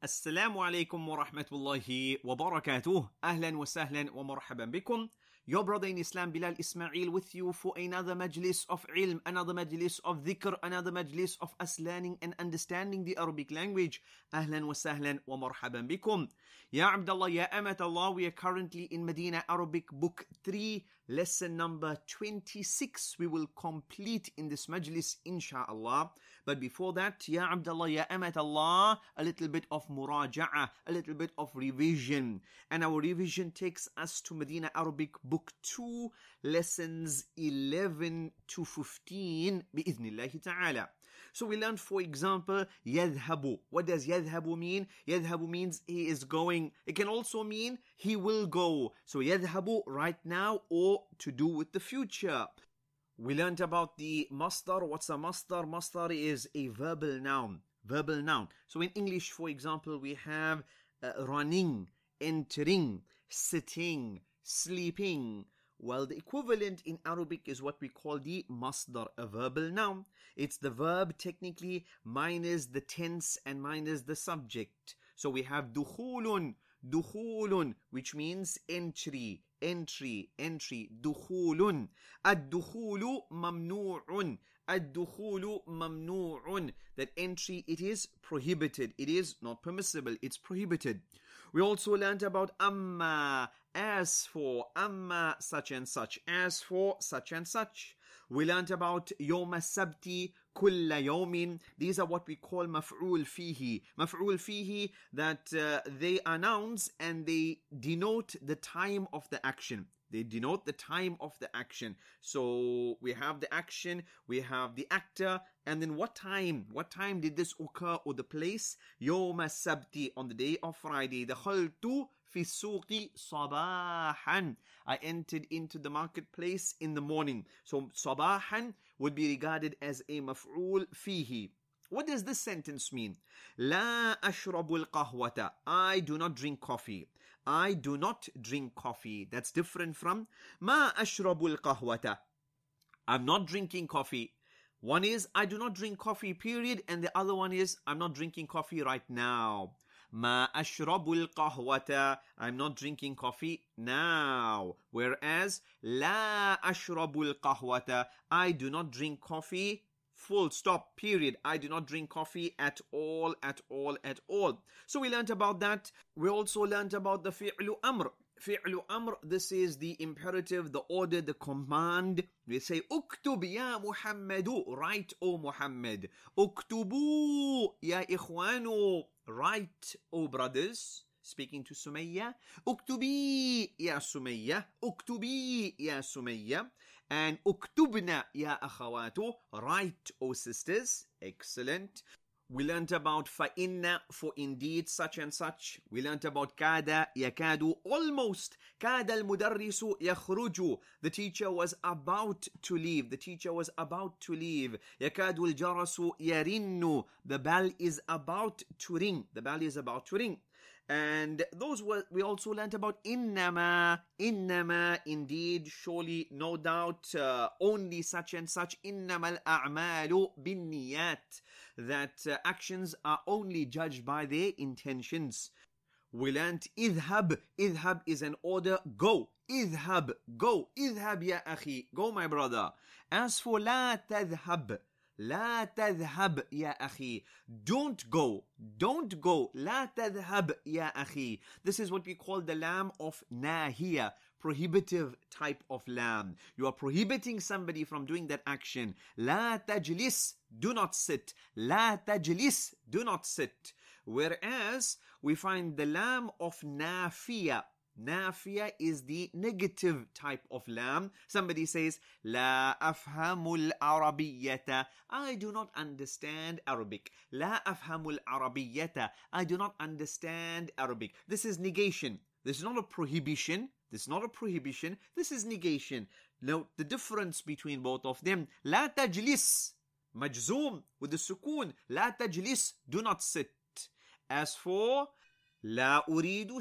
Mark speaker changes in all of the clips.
Speaker 1: السلام عليكم ورحمة الله وبركاته أهلا وسهلا ومرحبا بكم Your brother in Islam Bilal Ismail with you for another majlis of ilm, another majlis of dhikr, another majlis of us learning and understanding the Arabic language. أهلا وسهلا ومرحبا بكم. يا عبد الله يا أمة الله, we are currently in Medina Arabic book 3 lesson number 26 we will complete in this majlis insha'Allah. But before that, Ya Abdullah, Ya Amat Allah, a little bit of muraja'ah, a little bit of revision. And our revision takes us to Medina Arabic Book 2, lessons 11 to 15, bi ta'ala. So we learned, for example, يذهب. What does يذهب mean? يذهب means he is going. It can also mean he will go. So يذهب right now or to do with the future. We learned about the masdar. What's a masdar? Masdar is a verbal noun. Verbal noun. So in English, for example, we have uh, running, entering, sitting, sleeping, well, the equivalent in Arabic is what we call the masdar, a verbal noun. It's the verb technically minus the tense and minus the subject. So we have dukhulun, dukhulun, which means entry, entry, entry, dukhulun. Ad-dukhulu mamnu'un. Ad-dukhulu mamnu'un. That entry, it is prohibited. It is not permissible. It's prohibited. We also learned about amma, as for, amma such and such, as for such and such. We learned about yom sabti kulla yomin. These are what we call maf'ul fihi. Maf'ul fihi that uh, they announce and they denote the time of the action. They denote the time of the action. So we have the action, we have the actor, and then what time? What time did this occur or the place? Yoma Sabti, on the day of Friday. The Khaltu fi suqi sabahan. I entered into the marketplace in the morning. So sabahan would be regarded as a maf'ul fihi. What does this sentence mean? La أشرب kahwata. I do not drink coffee. I do not drink coffee. That's different from ma ashrabul kahwata. I'm not drinking coffee. One is I do not drink coffee, period. And the other one is I'm not drinking coffee right now. Ma ashrabul kahwata. I'm not drinking coffee now. Whereas la ashrabul kahwata. I do not drink coffee full stop period i do not drink coffee at all at all at all so we learnt about that we also learnt about the fi'lu amr fi'lu amr this is the imperative the order the command we say uktub ya muhammadu write o muhammad uktubu ya ikhwanu write o brothers speaking to Sumayya. Uktubi ya Sumayya. Uktubi ya Sumayya. And uktubna ya akhawatu, write, O sisters. Excellent. We learnt about fa'inna, for indeed, such and such. We learnt about kada, yakadu, almost. Kada al-mudarrisu yakhruju. The teacher was about to leave. The teacher was about to leave. Yakadu al-jarasu yarinnu. The bell is about to ring. The bell is about to ring. And those were, we also learnt about innama, innama, indeed, surely, no doubt, uh, only such and such, innama al-a'malu niyat that uh, actions are only judged by their intentions. We learnt idhab, idhab is an order, go, idhab, go, idhab ya akhi, go my brother. As for la tadhab, لا تذهب يا أخي don't go don't go لا تذهب يا أخي this is what we call the lamb of nahia prohibitive type of lamb you are prohibiting somebody from doing that action لا تجلس do not sit لا تجلس do not sit whereas we find the lamb of nafiya Nafia is the negative type of lam. Somebody says, La afhamul arabiyyata. I do not understand Arabic. La afhamul arabiyyata. I do not understand Arabic. This is negation. This is not a prohibition. This is not a prohibition. This is negation. Note the difference between both of them. La tajlis. Majzoom with the sukoon. La tajlis. Do not sit. As for La uridu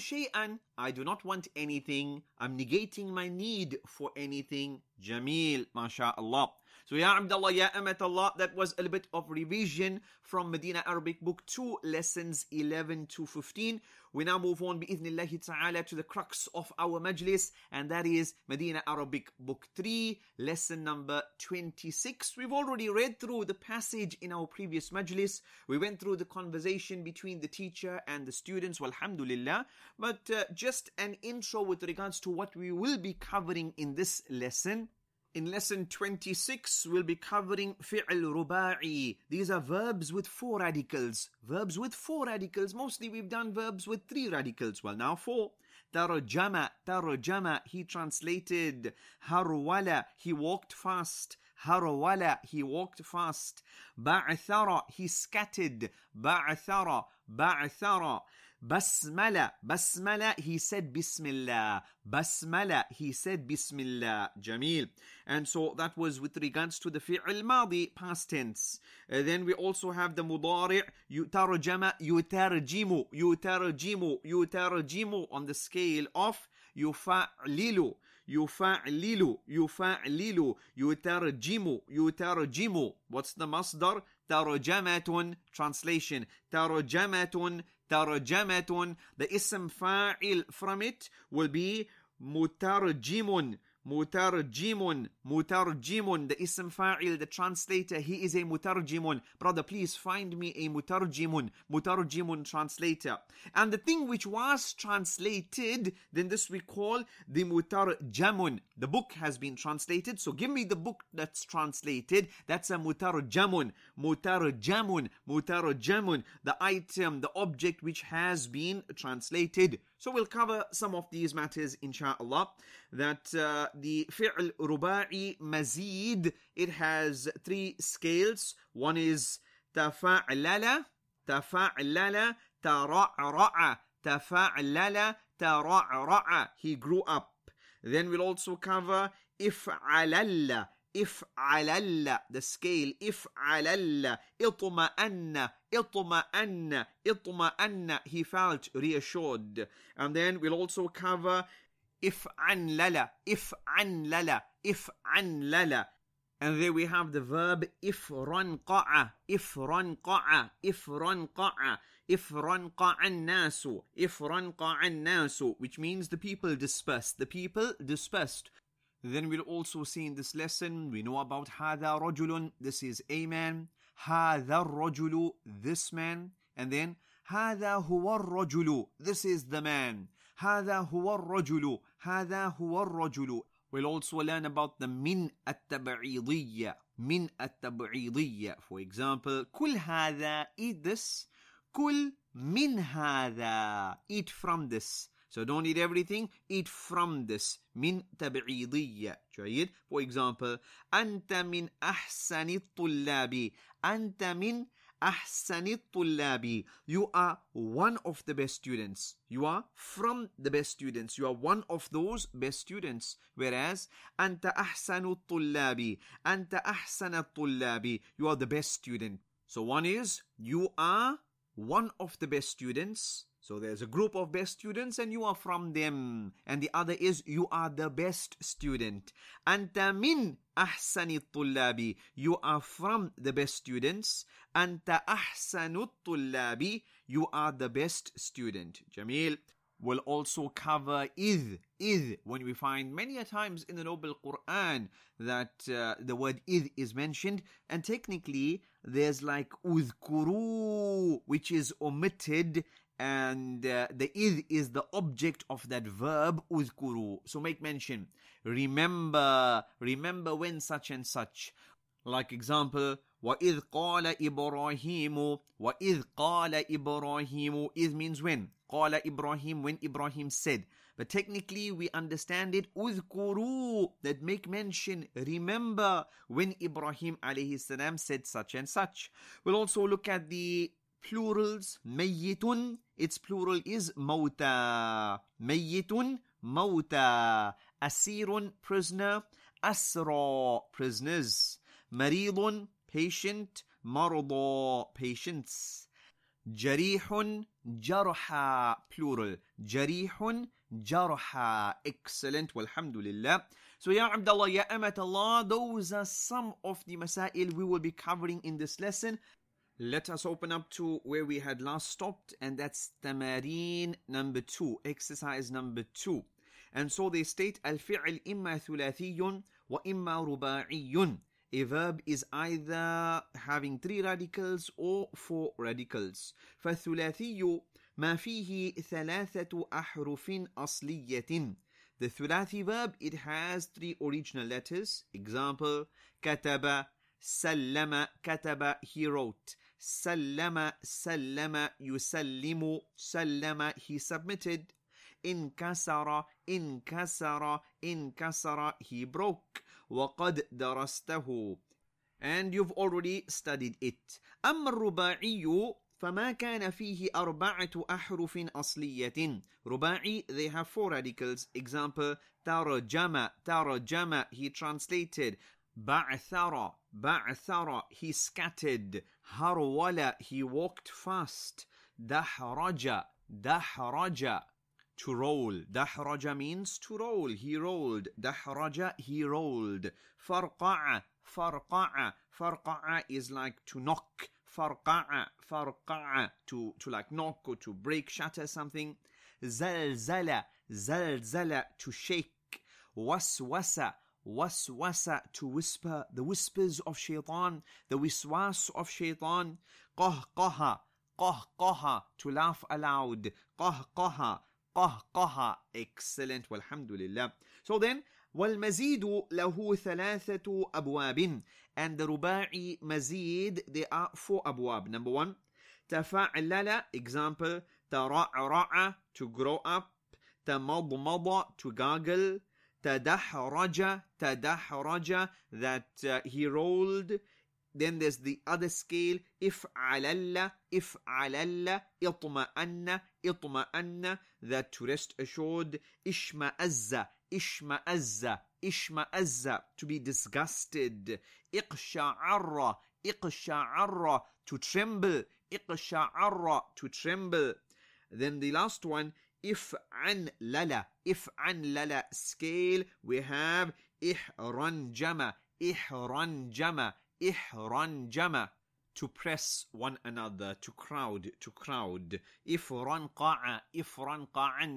Speaker 1: I do not want anything. I'm negating my need for anything. Jamil, mashallah. So Ya Abdullah, Ya Amat Allah, that was a little bit of revision from Medina Arabic Book 2, Lessons 11 to 15. We now move on, bi'idhnillahi ta'ala, to the crux of our majlis, and that is Medina Arabic Book 3, Lesson number 26. We've already read through the passage in our previous majlis. We went through the conversation between the teacher and the students, walhamdulillah. But uh, just an intro with regards to what we will be covering in this lesson. In lesson 26, we'll be covering fi'l ruba'i. These are verbs with four radicals. Verbs with four radicals. Mostly we've done verbs with three radicals. Well, now four. Tarajama, tarajama, he translated. Harwala, he walked fast. Harwala, he walked fast. Ba'thara, he scattered. Ba'thara, ba'thara. Basmala, basmala, he said Bismillah. Basmala, he said Bismillah. Jamil. And so that was with regards to the fi'l madi, past tense. Uh, then we also have the mudari' yutarjama, yutarjimu, yutarjimu, yutarjimu on the scale of yufa'lilu, yufa'lilu, yufa'lilu, yutarjimu, yutarjimu. What's the masdar? Tarjamatun, translation. Tarjamatun, ترجمة the اسم فاعل from it will be مترجم Mutarjimun, mutarjimun, the ism fa'il, the translator, he is a mutarjimun. Brother, please find me a mutarjimun, mutarjimun translator. And the thing which was translated, then this we call the mutarjamun. The book has been translated, so give me the book that's translated. That's a mutarjamun, mutarjamun, mutarjamun, the item, the object which has been translated. So we'll cover some of these matters insha'Allah. That uh, the fi'l ruba'i mazid, it has three scales. One is tafa'lala, tafa'lala, tara'ra'a, tafa'lala, tara'ra'a. He grew up. Then we'll also cover if'alalla, if alalla the scale if alalla ituma anna ituma anna ituma anna he felt reassured and then we'll also cover if an anlala if an anlala if an anlala and there we have the verb if run qa'a if run if run if run qa'an nasu if run qa'an nasu which means the people dispersed the people dispersed then we'll also see in this lesson, we know about هذا رجل, this is a man. هذا الرجل, this man. And then هذا هو الرجل, this is the man. هذا هو الرجل, هذا هو الرجل. We'll also learn about the من التبعيضية, من التبعيضية. For example, كل هذا, eat this. كل من هذا, eat from this. So don't eat everything, eat from this. من تبعيضية. جيد. For example, أنت من أحسن الطلاب. أنت من أحسن الطلاب. You are one of the best students. You are from the best students. You are one of those best students. Whereas, أنت أحسن الطلاب. أنت أحسن الطلاب. You are the best student. So one is, you are one of the best students. So there's a group of best students and you are from them. And the other is you are the best student. Anta min ahsani tullabi. You are from the best students. Anta ahsanu tullabi. You are the best student. Jamil will also cover id id when we find many a times in the noble quran that uh, the word id is mentioned and technically there's like udhkuru which is omitted and uh, the id is the object of that verb uzkuru so make mention remember remember when such and such like example وَإِذْ قَالَ إِبْرَاهِيمُ وَإِذْ قَالَ إِبْرَاهِيمُ إِذْ means when قَالَ إِبْرَاهِيمُ when Ibrahim said but technically we understand it اُذْكُرُوا that make mention remember when Ibrahim alayhi said such and such we'll also look at the plurals mayyitun its plural is mauta mayyitun mauta asirun prisoner أسرى prisoners مريض patient مرضى patients جريح جرحى plural جريح جرحى excellent والحمد لله so يا عبد الله يا أمة الله those are some of the مسائل we will be covering in this lesson let us open up to where we had last stopped, and that's Tamareen number two, exercise number two. And so they state Al-fī al-imma wa imma rubā'iyun. A verb is either having three radicals or four radicals. فالثلاثي ما فيه ثلاثة أحرف أصلية. The thulathi verb, it has three original letters. Example, kataba, sallama, kataba, he wrote. سلم سلم يسلم سلم he submitted. انكسر انكسر انكسر he broke. وقد درسته and you've already studied it أما الرباعي فما كان فيه أربعة أحرف أصلية رباعي they have four radicals example ترجم ترجم he translated Ba'thara, ba'thara, he scattered. Harwala, he walked fast. Dahraja, dahraja, to roll. Dahraja means to roll. He rolled. Dahraja, he rolled. Farqa'a, farqa'a, farqa'a is like to knock. Farqa'a, farqa'a, to, to like knock or to break, shatter something. Zalzala, zalzala, to shake. Waswasa, waswasa to whisper, the whispers of shaitan, the wiswas of shaitan, qahqaha, qahqaha to laugh aloud, qahqaha, qahqaha, excellent, walhamdulillah. So then, والمزيد له ثلاثة أبواب and the رباعي مزيد there are four أبواب number one تفعلل example ترعرع to grow up تمضمض to gargle tadahraja, tadahraja, that uh, he rolled. Then there's the other scale, if alalla, if alalla, itma'anna, itma'anna, that to rest assured, ishma'azza, ishma'azza, ishma'azza, to be disgusted, iqsha'arra, iqsha'arra, to tremble, iqsha'arra, to tremble. Then the last one, if an lala, if an lala scale, we have ihranjama, ihranjama, ihranjama. To press one another, to crowd, to crowd. If if ifranqa'an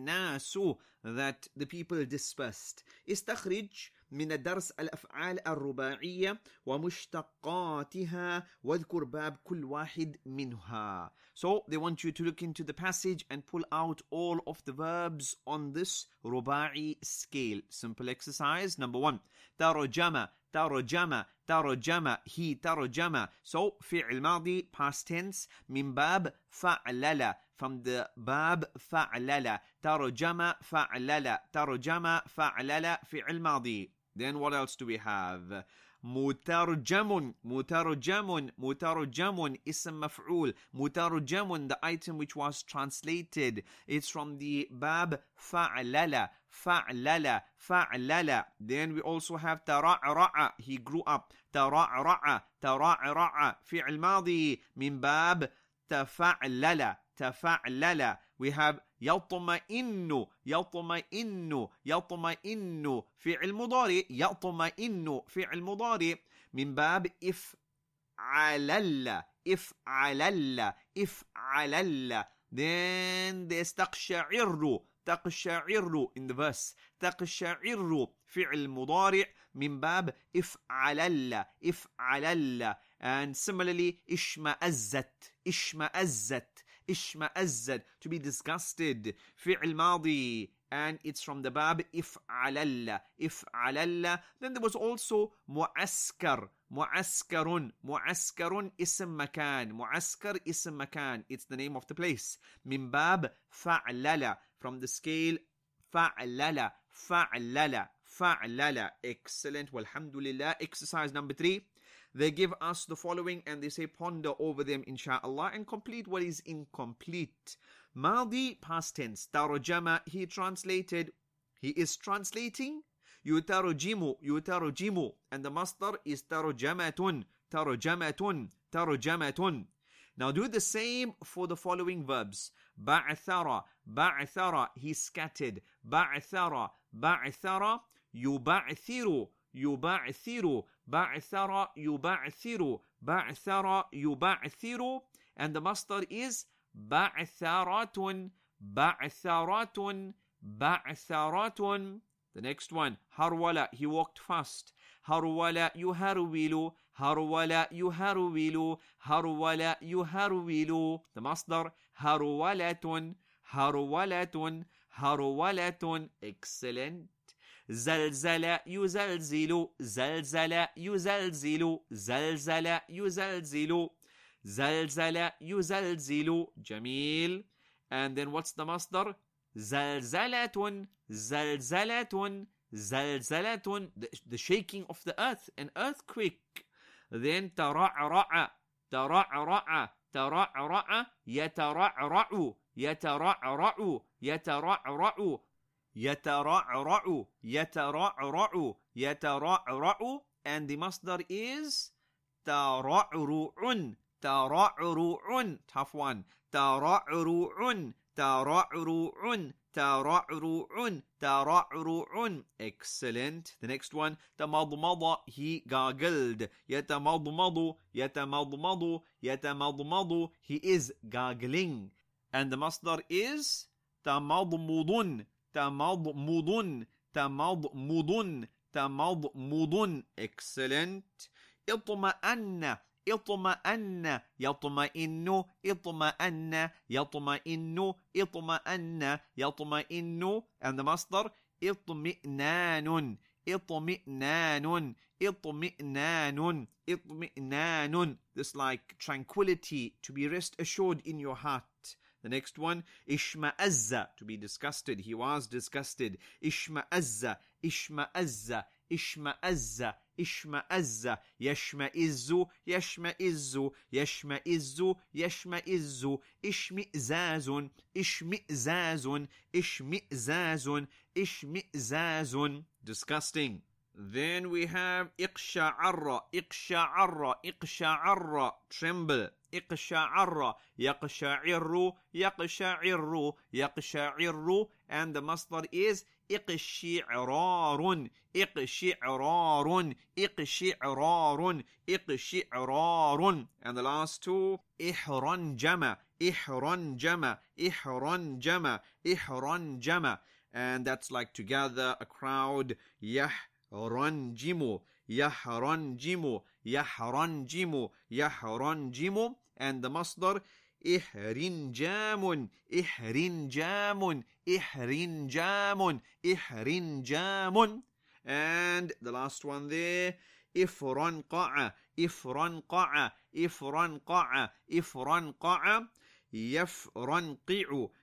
Speaker 1: nasu, that the people dispersed. Istakhrij, من درس الافعال الرباعيه ومشتقاتها واذكر باب كل واحد منها. So they want you to look into the passage and pull out all of the verbs on this رباعي scale. Simple exercise number one. ترجمة ترجمة ترجمة هي ترجمة. so فعل ماضي past tense من باب فعلل from the باب فعلل ترجمة فعلل ترجمة فعلل فعل ماضي Then what else do we have? مترجم مترجم مترجم اسم مفعول مترجم the item which was translated it's from the bab فعلل فعلل فعلل then we also have ترعرع he grew up ترعرع ترعرع فعل ماضي من باب تفعلل تفعلل we have يطمئن يطمئن يطمئن فعل مضارع يطمئن فعل مضارع من باب افعلل افعلل افعلل then this تقشعر تقشعر in the verse تقشعر فعل مضارع من باب افعلل افعلل and similarly اشمأزت اشمأزت ishma azad to be disgusted. Fi'l madi, and it's from the bab if alalla, if alalla. Then there was also mu'askar, mu'askarun, mu'askarun ism makan, mu'askar ism makan. It's the name of the place. Min bab fa'lala, from the scale fa'lala, fa'lala, fa'lala. Excellent. Walhamdulillah. Exercise number three. They give us the following and they say ponder over them insha'Allah and complete what is incomplete. Maldi past tense. Tarojama. he translated. He is translating. Yutarojimu, yutarojimu. And the master is tarojamatun, tarojamatun, tarojamatun. Now do the same for the following verbs. Ba'athara. Ba'athara. he scattered. Ba'thara, ba'thara, yuba'thiru, yuba'thiru. بعثر يبعثر بعثر يبعثر and the master is بعثرات بعثرات بعثرات The next one هرولا he walked fast هرولا يهرول هرولا يهرول هرولا يهرول The master هرولة هرولة هرولة Excellent زلزل يزلزل زلزل يزلزل زلزل يزلزل زلزل يزلزل جميل and then what's the مصدر زلزلة زلزلة زلزلة the shaking of the earth an earthquake then ترعرع ترعرع ترعرع يترعرع يترعرع يترعرع يترعرع يترعرع يترعرع and the masdar is ترعرع ترعرع tough one ترعرع ترعرع ترعرع ترعرع excellent the next one تمضمض he gargled يتمضمض يتمضمض يتمضمض he is gargling and the masdar is تمضمض تمضمض تمضمض تمضمض excellent اطمأن اطمأن يطمئن اطمأن يطمئن اطمأن يطمئن and the master اطمئنان اطمئنان اطمئنان اطمئنان this like tranquility to be rest assured in your heart The next one, Ishma'azza, to be disgusted. He was disgusted. Ishma'azza, Ishma'azza, Ishma'azza, Ishma'azza, Yashma'izzu, Yashma'izzu, Yashma'izzu, Yashma'izzu, Ishmi'zazun, Ishmi'zazun, Ishmi'zazun, Ishmi'zazun. Disgusting. Then we have iqsha'arra, iqsha'arra, iqsha'arra, tremble. Iqsha'arra, yaqsha'irru, yaqsha'irru, yaqsha'irru, and the masdar is iqshi'rarun, iqshi'rarun, iqshi'rarun, iqshi'rarun. And the last two, ihranjama, ihranjama, ihranjama, ihranjama. And that's like to gather a crowd, yah, يحرنجم يحرنجم يحرنجم يحرنجم and the مصدر إحرنجام إحرنجام إحرنجام إحرنجام and the last one there إفرنقع إفرنقع إفرنقع إفرنقع يفرنقع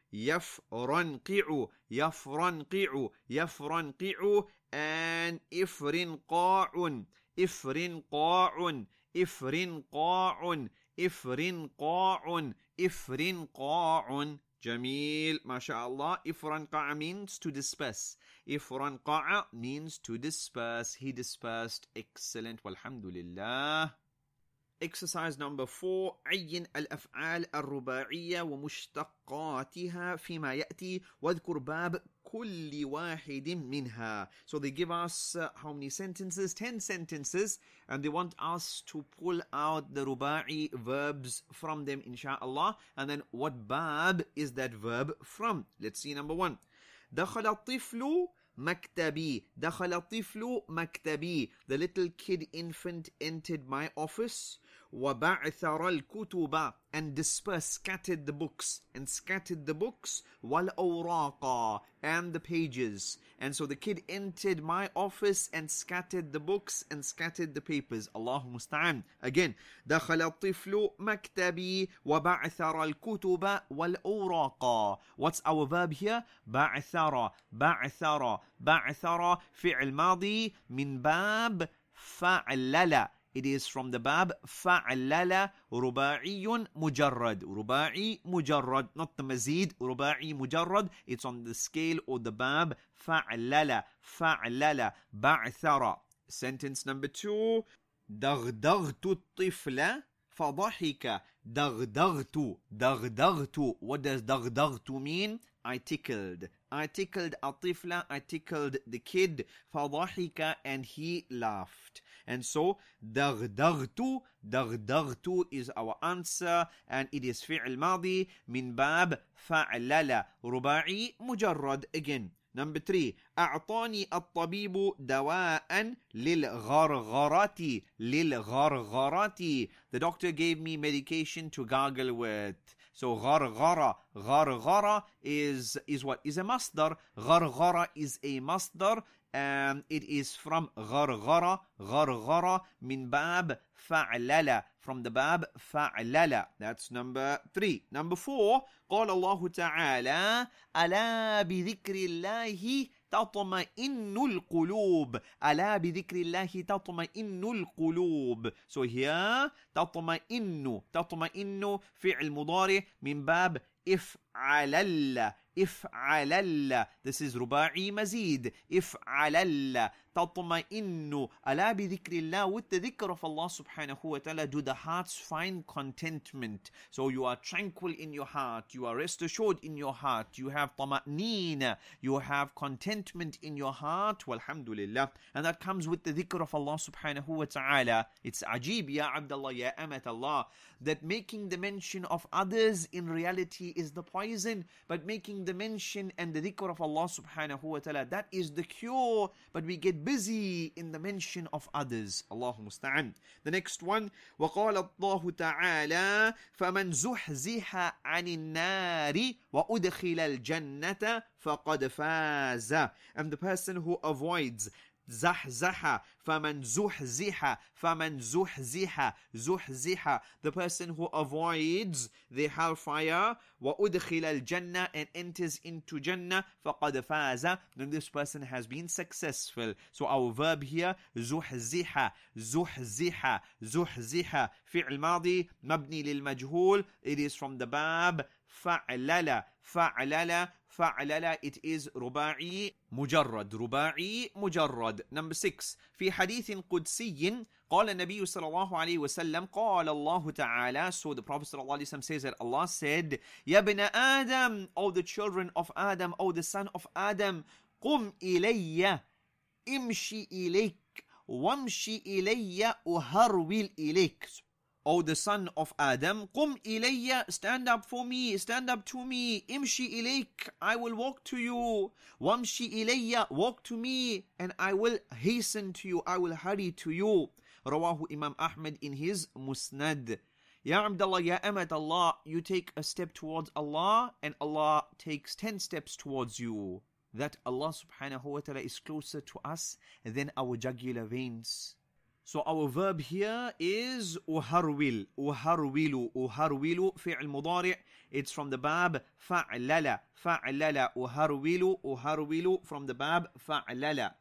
Speaker 1: يفرنقع يفرنقع يفرنقع and ifrin qa'un, ifrin qa'un, ifrin qa'un, ifrin qa'un, ifrin qa'un. Jameel, mashallah. Ifranqa'a means to disperse. Ifranqa'a means to disperse. He dispersed. Excellent. Walhamdulillah. Exercise number four عين الأفعال الرباعية ومشتقاتها فيما يأتي واذكر باب كل واحد منها. So they give us uh, how many sentences? 10 sentences and they want us to pull out the رباعي verbs from them insha'Allah, and then what bab is that verb from? Let's see number one. دخل الطفل مكتبي دخل الطفل مكتبي the little kid infant entered my office وَبَعْثَرَ الْكُتُبَ and dispersed, scattered the books, and scattered the books, وَالْأَوْرَاقَ and the pages. And so the kid entered my office and scattered the books and scattered the papers. Allah musta'an. Again, دَخَلَ الطِّفْلُ مَكْتَبِي وَبَعْثَرَ الْكُتُبَ وَالْأَوْرَاقَ What's our verb here? بَعْثَرَ بَعْثَرَ بَعْثَرَ فعل ماضي من باب فعلل it is from the bab fa'lala ruba'iyun mujarrad ruba'i mujarrad not the mazid ruba'i mujarrad it's on the scale or the bab fa'lala fa'lala ba'thara sentence number 2 daghdaghtu tifla fa fadhahika daghdaghtu daghdaghtu what does daghdaghtu mean i tickled i tickled tifla. i tickled the kid Fa fadhahika and he laughed and so, دغدغتو دغدغتو is our answer and it is فعل ماضي من باب فعلل ruba'i مجرد again. Number three, أعطاني الطبيب دواء للغرغرة للغرغرة The doctor gave me medication to gargle with. So غرغرة غرغرة is, is what? Is a مصدر غرغرة is a مصدر. Um, it is from غرغرة غرغرة من باب فعللة from the باب فعللة that's number three number four قال الله تعالى ألا بذكر الله تطمئن القلوب ألا بذكر الله تطمئن القلوب so here تطمئن تطمئن فعل مضارع من باب افعلل if'alalla. This is ruba'i mazid. If'alalla tatma'innu ala bi dhikrillah with the dhikr of Allah subhanahu wa ta'ala do the hearts find contentment so you are tranquil in your heart you are rest assured in your heart you have tama'neen you have contentment in your heart walhamdulillah and that comes with the dhikr of Allah subhanahu wa ta'ala it's ajib ya abdullah ya amat Allah that making the mention of others in reality is the poison but making the mention and the dhikr of Allah subhanahu wa ta'ala that is the cure but we get busy in the mention of others. Allahu musta'an. The next one, وَقَالَ اللَّهُ تَعَالَى فَمَنْ زُحْزِحَ عَنِ النَّارِ وَأُدْخِلَ الْجَنَّةَ فَقَدْ فَازَ And the person who avoids زحزح فمن زحزح فمن زحزح زحزح the person who avoids the hellfire وأدخل الجنة and enters into جنة فقد فاز then this person has been successful so our verb here زحزح زحزح زحزح فعل ماضي مبني للمجهول it is from the verb فعلل فعلل فعلل it is رباعي مجرد رباعي مجرد number 6 في حديث قدسي قال النبي صلى الله عليه وسلم قال الله تعالى so the prophet صلى الله عليه وسلم says that Allah said يا ابن آدم أو the children of Adam أو the son of Adam قم إلي امشي إليك وامشي إلي أهرول إليك O the son of Adam, قم إلي, stand up for me, stand up to me, امشي إليك, I will walk to you, وامشي إلي, walk to me, and I will hasten to you, I will hurry to you. رواه Imam Ahmed in his Musnad. Ya Abdullah, Ya Ahmad Allah, you take a step towards Allah, and Allah takes ten steps towards you. That Allah subhanahu wa ta'ala is closer to us than our jugular veins. So our verb here is أهرول أهرول أهرول فعل مضارع It's from the bab فعلل فعلل أهرول أهرول from the bab فعلل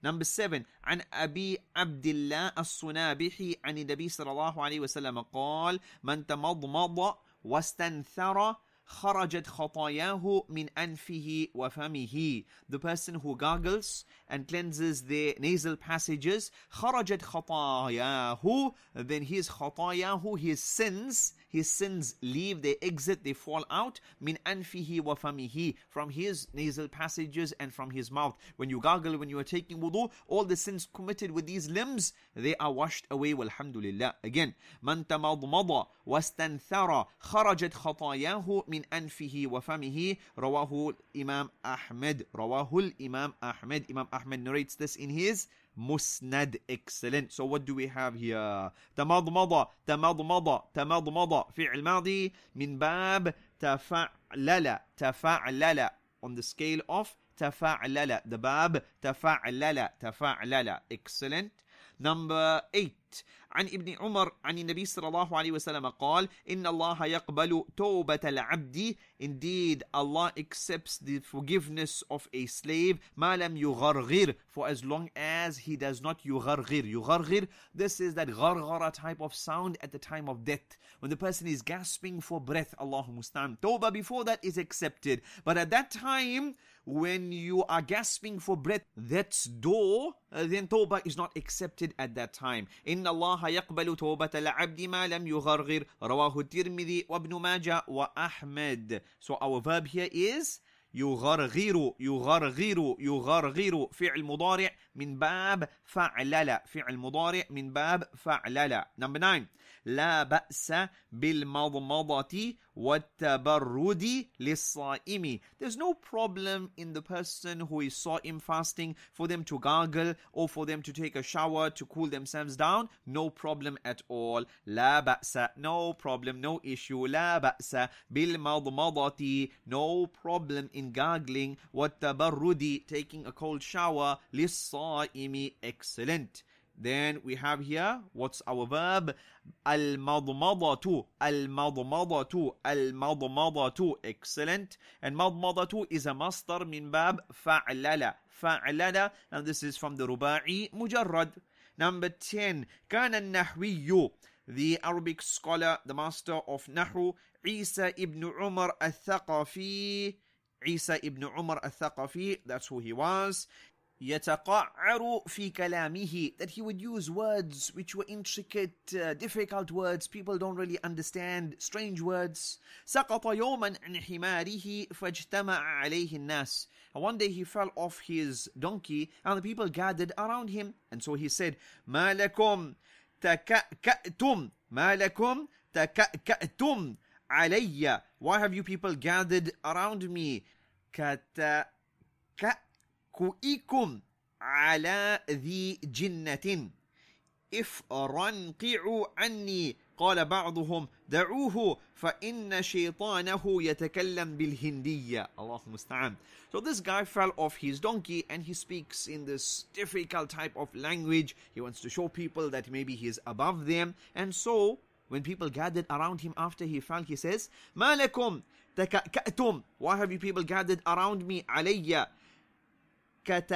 Speaker 1: Number seven, عن أبي عبد الله الصنابحي عن النبي صلى الله عليه وسلم قال من تمضمض واستنثر خرجت خطاياه من أنفه وفمه the person who gargles and cleanses the nasal passages خرجت خطاياه then his خطاياه his sins his sins leave, they exit, they fall out, min anfihi wa famihi, from his nasal passages and from his mouth. When you gargle, when you are taking wudu, all the sins committed with these limbs, they are washed away, walhamdulillah. Again, man tamadmada thara, kharajat khatayahu min anfihi wa famihi, rawahu Imam Ahmed, rawahu Imam Ahmed. Imam Ahmed narrates this in his musnad excellent so what do we have here tamadmada tamadmada tamadmada fi'l madi min bab tafā' lala tafa'lala lala on the scale of tafā' lala the bab tafā' lala tafa'lala lala. excellent number 8 عن ابن عمر عن النبي صلى الله عليه وسلم قال إن الله يقبل توبة العبد Indeed, Allah accepts the forgiveness of a slave ما لم يغرغر for as long as he does not يغرغر يغرغر This is that غرغرة type of sound at the time of death when the person is gasping for breath Allah mustan توبة before that is accepted but at that time when you are gasping for breath that's door then Tawbah is not accepted at that time إن الله الله يقبل توبة العبد ما لم يغرغر رواه الترمذي وابن ماجه وأحمد so our verb here is يغرغر يغرغر يغرغر فعل مضارع من باب فعلل فعل مضارع من باب فعلل number 9 لا بأس بالمضمضة وَالتَّبَرُّدِ لِلصَّائِمِ There's no problem in the person who is sa'im fasting for them to gargle or for them to take a shower to cool themselves down. No problem at all. لَا بَأْسَ No problem, no issue. لَا بَأْسَ بِالْمَضْمَضَةِ No problem in gargling. وَالتَّبَرُّدِ Taking a cold shower. لِلصَّائِمِ Excellent. Then we have here, what's our verb? Al-madmadatu, al-madmadatu, al-madmadatu. Excellent. And madmadatu is a master min bab fa'lala, fa'lala. And this is from the ruba'i mujarrad. Number 10, كان النحوي the Arabic scholar, the master of Nahu, Isa ibn Umar al-Thaqafi. Isa ibn Umar al-Thaqafi, that's who he was. يتقعر في كلامه that he would use words which were intricate uh, difficult words people don't really understand strange words سقط يوما عن حماره فاجتمع عليه الناس and one day he fell off his donkey and the people gathered around him and so he said ما لكم تكأكأتم ما لكم تكأكأتم علي why have you people gathered around me كتكأ كُئِكُمْ عَلَى ذِي جِنَّةٍ افرنقعوا عني قال بعضهم دعوه فإن شيطانه يتكلم بالهندية الله المستعان So this guy fell off his donkey and he speaks in this difficult type of language he wants to show people that maybe he is above them and so when people gathered around him after he fell he says ما لكم تكأتم why have you people gathered around me علي like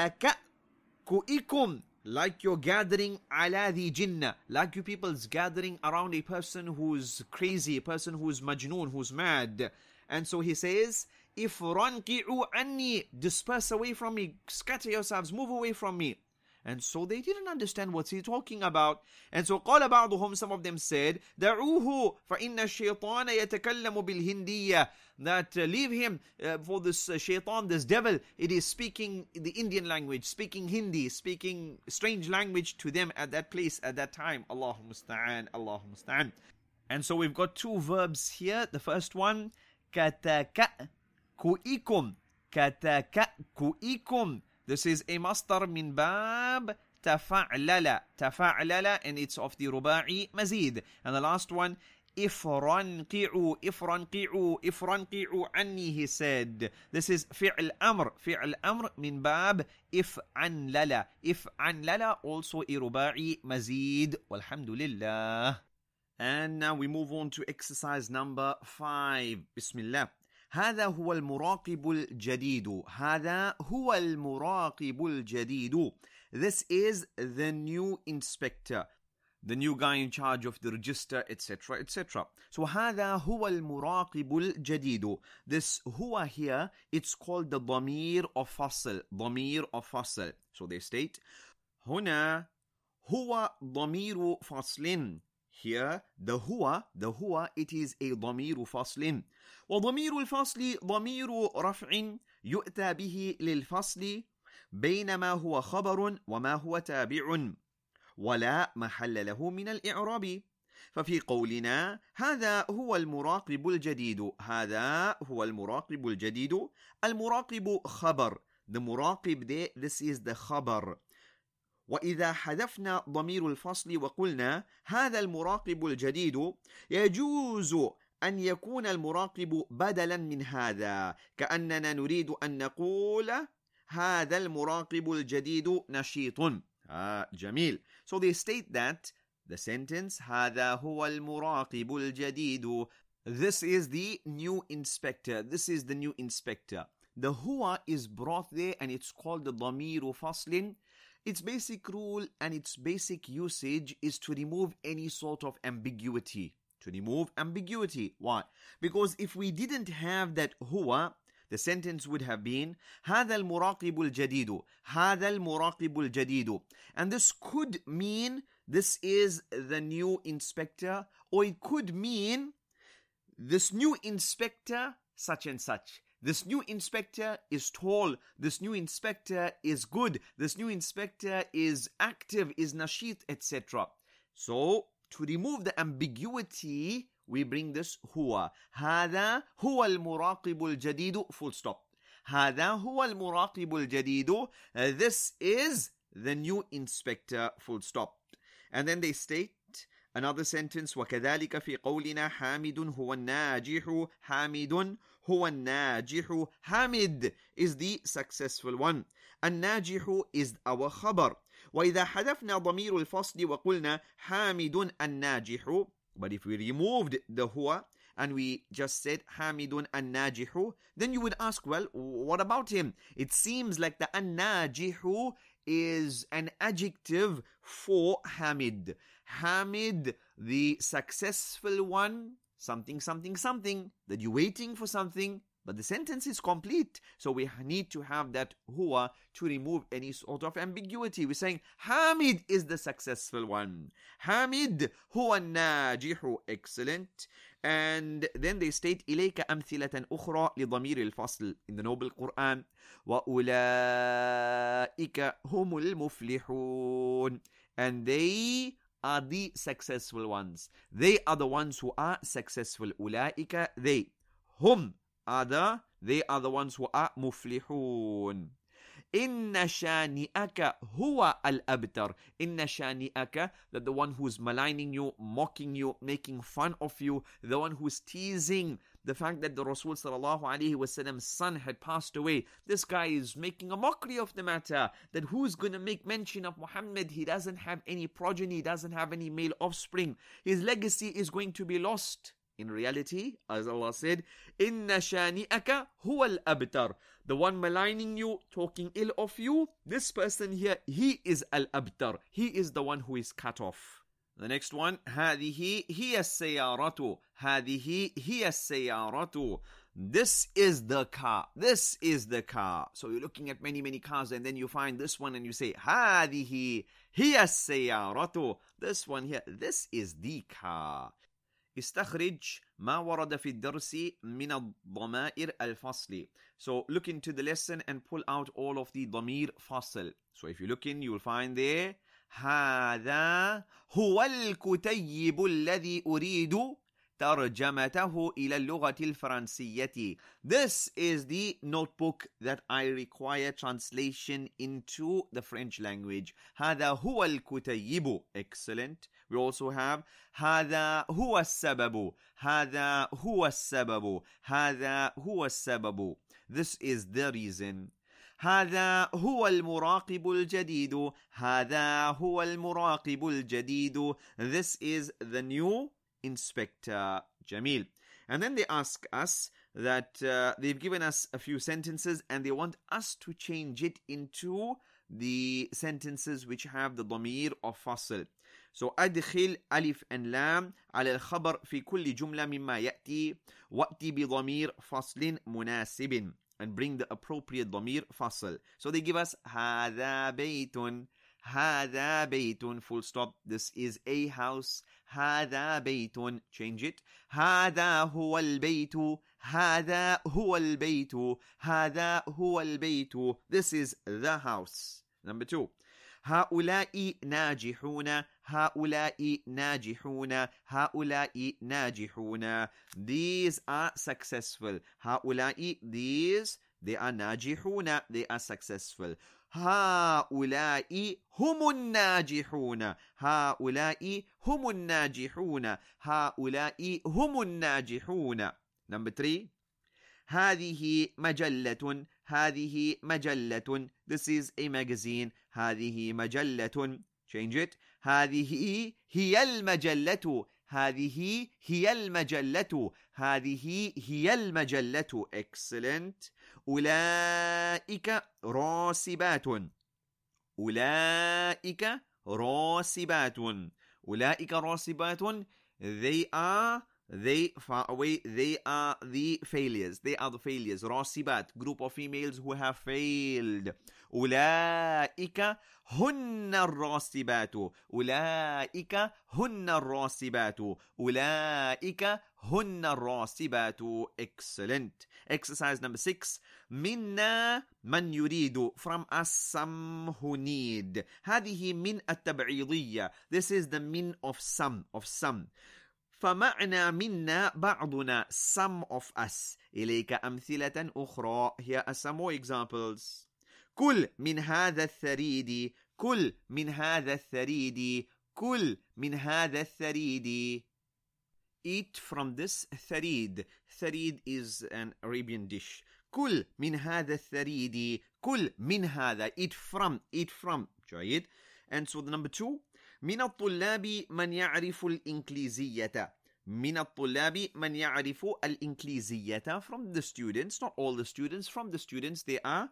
Speaker 1: like are gathering ala the jinnah, like you people's gathering around a person who's crazy, a person who's majnoon, who's mad. And so he says, if ranki'u anni, disperse away from me, scatter yourselves, move away from me. And so they didn't understand what he's talking about. And so قال بعضهم some of them said دعوه فإن الشيطان يتكلم بالهندية that uh, leave him uh, for this uh, shaitan this devil it is speaking the Indian language speaking Hindi speaking strange language to them at that place at that time Allah musta'an Allah musta'an and so we've got two verbs here the first one كتكأكئكم كتكأكئكم this is a master min bab tafa'lala. Tafa'lala and it's of the ruba'i mazid. And the last one, ifranqi'u, ifranqi'u, ifranqi'u anni, he said. This is fi'l amr, fi'l amr min bab if'anlala. If'anlala also a ruba'i mazid. Walhamdulillah. And now we move on to exercise number five. Bismillah. هذا هو المراقب الجديد هذا هو المراقب الجديد This is the new inspector the new guy in charge of the register etc etc so هذا هو المراقب الجديد this هو here it's called the ضمير of فصل ضمير of فصل so they state هنا هو ضمير فصل Here, the هو, the هو, it is a ضمير فصل. وضمير الفصل ضمير رفع يؤتى به للفصل بين ما هو خبر وما هو تابع. ولا محل له من الإعراب. ففي قولنا هذا هو المراقب الجديد هذا هو المراقب الجديد المراقب خبر the مراقب this is the خبر واذا حذفنا ضمير الفصل وقلنا هذا المراقب الجديد يجوز ان يكون المراقب بدلا من هذا كاننا نريد ان نقول هذا المراقب الجديد نشيط آه جميل so they state that the sentence هذا هو المراقب الجديد This is the new inspector. This is the new inspector. The هو is brought there and it's called the ضمير فصل Its basic rule and its basic usage is to remove any sort of ambiguity. To remove ambiguity. Why? Because if we didn't have that huwa, the sentence would have been هذا المراقب الجديد هذا المراقب الجديد and this could mean this is the new inspector or it could mean this new inspector such and such this new inspector is tall. This new inspector is good. This new inspector is active, is nashit, etc. So, to remove the ambiguity, we bring this huwa. هذا هو المراقب الجديد full stop. هذا هو المراقب الجديد. This is the new inspector full stop. And then they state Another sentence, وَكَذَلِكَ فِي قَوْلِنَا حَامِدٌ هُوَ النَّاجِحُ حَامِدٌ هُوَ النَّاجِحُ حَامِد is the successful one. النَّاجِحُ is our خبر. وَإِذَا حَذَفْنَا ضَمِيرُ الْفَصْلِ وَقُلْنَا حَامِدٌ النَّاجِحُ But if we removed the هُوَ and we just said حامد الناجح, then you would ask, well, what about him? It seems like the الناجح is an adjective for حامد. Hamid, the successful one, something, something, something, that you're waiting for something, but the sentence is complete. So we need to have that huwa to remove any sort of ambiguity. We're saying Hamid is the successful one. Hamid huwa najihu excellent. And then they state إليك أمثلة أخرى لضمير الفصل in the noble Quran وأولئك هم المفلحون and they are the successful ones. They are the ones who are successful. Ulaika, they. Hum are the, they are the ones who are muflihun. Inna shani'aka huwa al-abtar. Inna shani'aka, that the one who's maligning you, mocking you, making fun of you, the one who's teasing the fact that the Rasul Wasallam's son had passed away. This guy is making a mockery of the matter that who's going to make mention of Muhammad? He doesn't have any progeny, He doesn't have any male offspring. His legacy is going to be lost. In reality, as Allah said, Inna shani'aka huwa al-abtar. The one maligning you, talking ill of you, this person here, he is al-abtar. He is the one who is cut off. The next one, هذه هي السيارة. هذه هي السيارة. This is the car. This is the car. So you're looking at many, many cars and then you find this one and you say, هذه هي السيارة. This one here, this is the car. استخرج ما ورد في الدرس من الضمائر الفصل. So look into the lesson and pull out all of the ضمير فصل. So if you look in, you'll find there هذا هو الكتيب الذي أريد ترجمته إلى اللغة الفرنسية. This is the notebook that I require translation into the French language. هذا هو الكتيب. Excellent. We also have هذا هو السبب. هذا هو السبب. هذا هو السبب. This is the reason. هذا هو المراقب الجديد هذا هو المراقب الجديد This is the new inspector Jamil and then they ask us that uh, they've given us a few sentences and they want us to change it into the sentences which have the ضمير of فصل So أدخل ألف and لام على الخبر في كل جملة مما يأتي وأتي بضمير فصل مناسب and bring the appropriate domir فصل. So they give us هذا بيت هذا بيت full stop this is a house هذا بيت change it هذا هو البيت هذا هو البيت هذا هو البيت this is the house number two هؤلاء ناجحون هؤلاء ناجحون هؤلاء ناجحون these are successful هؤلاء these they are ناجحون they are successful هؤلاء هم الناجحون هؤلاء هم الناجحون هؤلاء هم الناجحون number three هذه مجلة هذه مجلة this is a magazine هذه مجلة change it هذه هي المجلة هذه هي المجلة هذه هي المجلة excellent أولئك راسبات أولئك راسبات أولئك راسبات they are They far away. They are the failures. They are the failures. Rasibat group of females who have failed. Ulaika hunna الراسبات. Ulaika هن الراسبات. Ulaika هن الراسبات. Excellent. Exercise number six. Minna man yuridu. from us some who need. هذه من التبعيضية. This is the min of some of some. فمعنى منا بعضنا some of us إليك أمثلة أخرى هي some more examples كل من هذا الثريد كل من هذا الثريد كل من هذا الثريد eat from this ثريد ثريد is an Arabian dish كل من هذا الثريد كل من هذا eat from eat from جيد and so the number two من الطلاب من يعرف الإنكليزية من الطلاب من يعرف الإنكليزية from the students not all the students from the students they are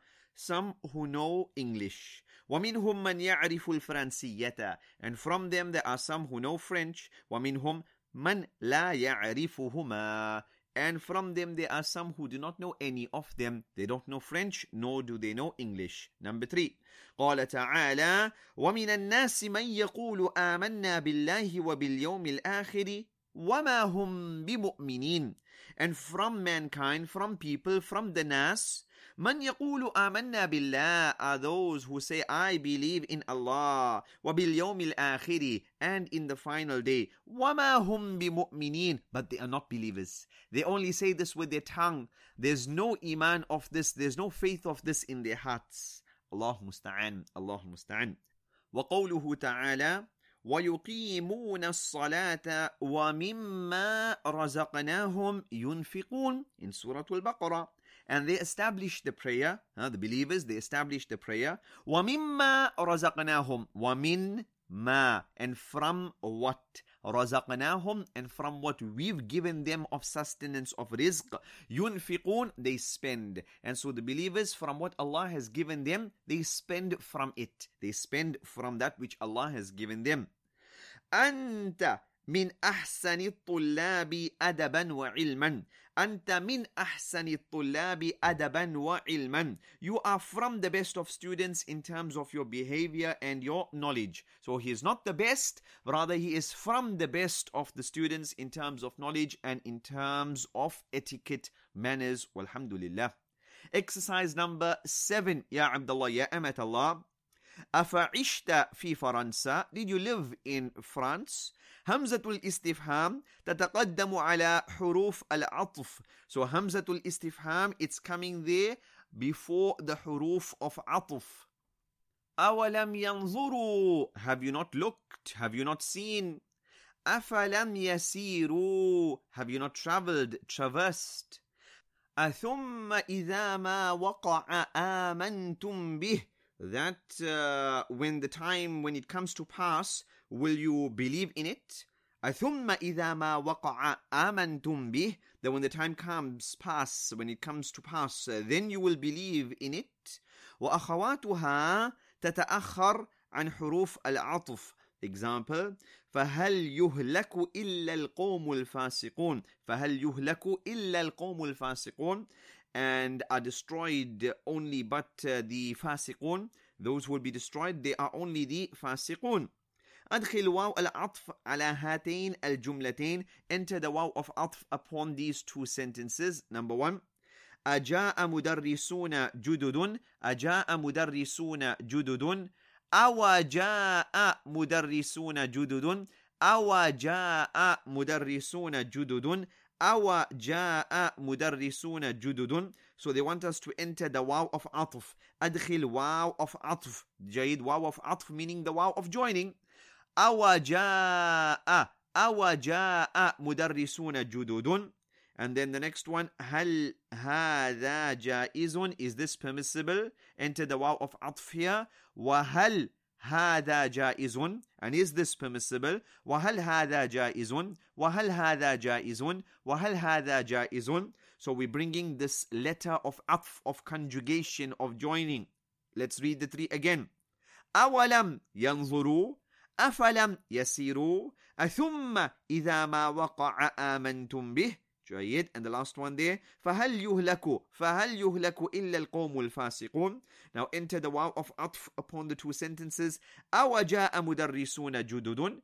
Speaker 1: some who know English ومنهم من يعرف الفرنسية and from them there are some who know French ومنهم من لا يعرفهما and from them there are some who do not know any of them. They don't know French, nor do they know English. Number three. قال تعالى ومن الناس من يقول آمنا بالله وباليوم الآخر وما هم بمؤمنين. And from mankind, from people, from the nas, من يقول آمنا بالله are those who say I believe in Allah وباليوم الآخر and in the final day وما هم بمؤمنين but they are not believers they only say this with their tongue there's no iman of this there's no faith of this in their hearts الله المستعان الله المستعان وقوله تعالى ويقيمون الصلاة ومما رزقناهم ينفقون in سورة البقرة and they established the prayer, uh, the believers, they established the prayer. Wamimma رَزَقْنَاهُمْ وَمِن ma and from what razaqnahum and from what we've given them of sustenance of rizq yunfiqun they spend and so the believers from what Allah has given them they spend from it they spend from that which Allah has given them anta min ahsani adaban wa ilman. Anta min ahsani tulabi adaban wa ilman. You are from the best of students in terms of your behavior and your knowledge. So he is not the best, rather he is from the best of the students in terms of knowledge and in terms of etiquette, manners. Walhamdulillah. Exercise number seven, Ya Abdullah, Ya Amat Allah. أفعشت في فرنسا Did you live in France همزة الاستفهام تتقدم على حروف العطف So همزة الاستفهام It's coming there before the حروف of عطف أولم ينظروا Have you not looked Have you not seen أفلم يسيروا Have you not traveled Traversed أثم إذا ما وقع آمنتم به that uh, when the time when it comes to pass, will you believe in it? ثم إذا ما وقع آمنتم به That when the time comes, pass, when it comes to pass, uh, then you will believe in it. وأخواتها تتأخر عن حروف العطف Example فهل يهلك إلا القوم الفاسقون فهل يهلك إلا القوم الفاسقون and are destroyed only but uh, the fasiqun those who will be destroyed they are only the fasiqun al-atf العطف على al الجملتين enter the واو of عطف upon these two sentences number one أجاء مدرسون جدد أجاء مدرسون جدد أو جاء jududun جدد أو جاء مدرسون جدد Awa ja'a mudarrisuna jududun. So they want us to enter the wow of atf. Adkhil wow of atf. Jaid wow of atf meaning the wow of joining. Awa ja'a. Awa ja'a mudarrisuna jududun. And then the next one, هل هذا جائز? Is this permissible? Enter the wow of عطف here. وهل هذا جائز and is this permissible وهل هذا جائز وهل هذا جائز وهل هذا جائز so we bringing this letter of عطف of conjugation of joining let's read the three again أولم ينظروا أفلم يسيروا أثم إذا ما وقع آمنتم به جيد and the last one there فهل يهلك فهل يهلك إلا القوم الفاسقون now enter the wow of عطف upon the two sentences أو جاء مدرسون جدد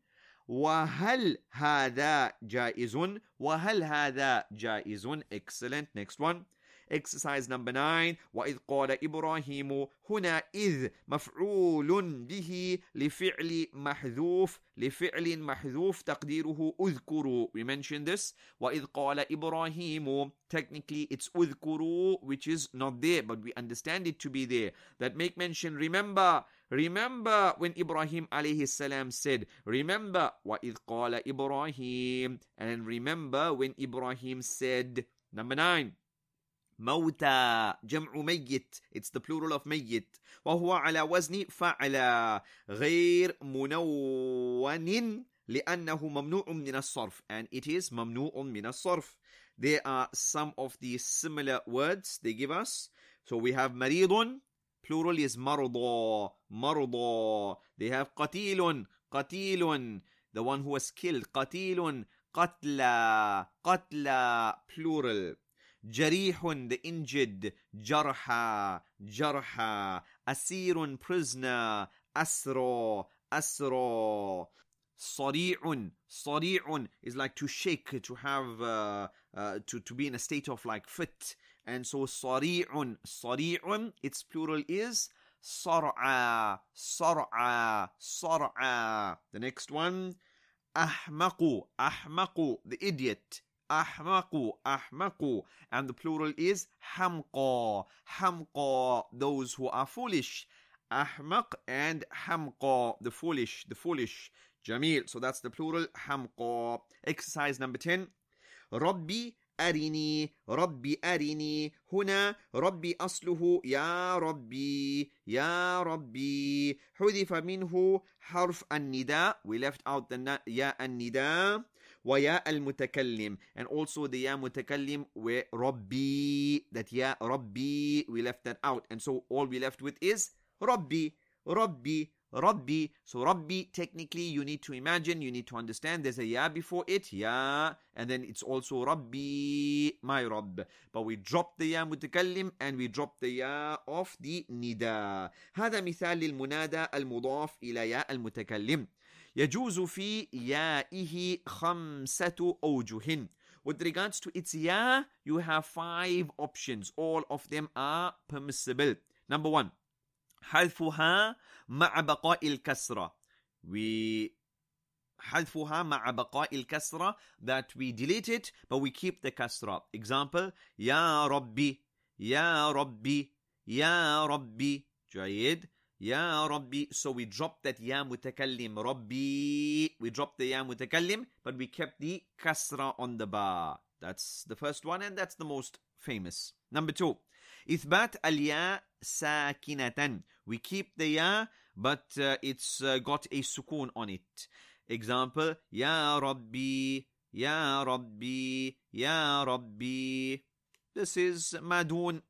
Speaker 1: وهل هذا جائز وهل هذا جائز excellent next one Exercise number nine. وَإِذْ قَالَ إِبْرَاهِيمُ هُنَا إِذْ مَفْعُولٌ بِهِ لِفِعْلِ مَحْذُوفٍ لِفِعْلٍ مَحْذُوفٍ تَقْدِيرُهُ أُذْكُرُوا We mentioned this. وَإِذْ قَالَ إِبْرَاهِيمُ Technically it's أُذْكُرُوا which is not there but we understand it to be there. That make mention remember Remember when Ibrahim alayhi salam said, Remember وَإِذْ قَالَ إِبْرَاهِيمُ And remember when Ibrahim said, Number nine. موتى جمع ميت it's the plural of ميت وهو على وزن فعل غير منون لأنه ممنوع من الصرف and it is ممنوع من الصرف there are some of the similar words they give us so we have مريض plural is مرضى مرضى they have قتيل قتيل the one who was killed قتيل قتلى قتلى plural Jarihun, the injured. Jarha, jarha. Asirun, prisoner. Asro, asro. Sari'un, sari'un is like to shake, to have, uh, uh, to, to be in a state of like fit. And so sari'un, sari'un, its plural is sar'a, sar'a, sar'a. The next one, Ahmaku, Ahmaku, the idiot, ahmaqu, ahmaqu. And the plural is hamqa, hamqa, those who are foolish. Ahmaq and hamqa, the foolish, the foolish. Jamil. So that's the plural hamqa. Exercise number 10. Rabbi أرني ربي أرني هنا ربي أصله يا ربي يا ربي حذف منه حرف النداء we left out the يا النداء ويا المتكلم and also the يا متكلم where Rabbi that يا ربي we left that out and so all we left with is ربي ربي Rabbi. So Rabbi, technically, you need to imagine, you need to understand. There's a ya before it, ya, and then it's also Rabbi, my Rabb. But we drop the ya mutakallim and we drop the ya of the nida. هذا مثال للمنادى المضاف إلى يا المتكلم. يجوز في يائه خمسة أوجه With regards to its ya, you have five options. All of them are permissible. Number one, حذفها مع بقاء الكسرة. We حذفها مع بقاء الكسرة that we delete it but we keep the كسرة. Example, يا ربي, يا ربي, يا ربي. جيد. Ya Rabbi. So we dropped that Ya Mutakallim. Rabbi. We dropped the Ya Mutakallim, but we kept the Kasra on the Ba. That's the first one, and that's the most famous. Number two, Ithbat al Ya Sakinatan. We keep the Ya, but uh, it's uh, got a sukoon on it. Example, Ya Rabbi. Ya Rabbi. Ya Rabbi. This is Madun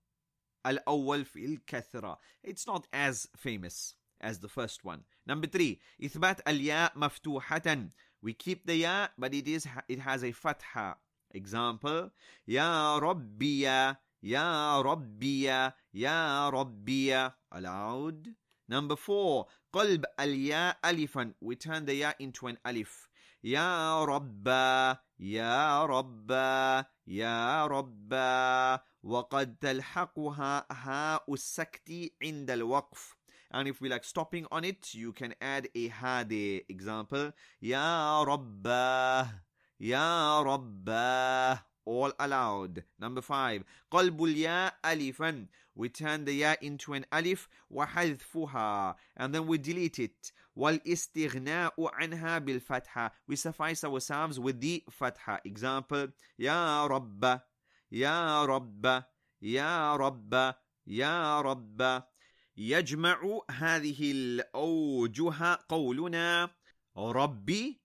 Speaker 1: Al awwal fil Kathra. It's not as famous as the first one. Number three, Ithbat Al Ya Maftuhatan. We keep the Ya, but it is it has a fatha. Example, Ya Rabbiya, Ya Rabbiya, Ya Rabbiya. Allowed. Number four, Qalb Al Ya Alifan. We turn the Ya into an Alif. Ya Rabba, Ya Rabba, Ya Rabba. وَقَدْ تَلْحَقُهَا هَاءُ السَّكْتِ عِنْدَ الْوَقْفِ And if we like stopping on it, you can add a ha there. Example, يَا رَبَّهُ يَا رَبَّهُ all allowed. Number five, قلب ya ألفًا We turn the ya into an alif, وحذفها, and then we delete it. والاستغناء عنها بالفتحة. We suffice ourselves with the فتحة Example, يا رب يا رب يا رب يا رب يجمع هذه الأوجه قولنا ربي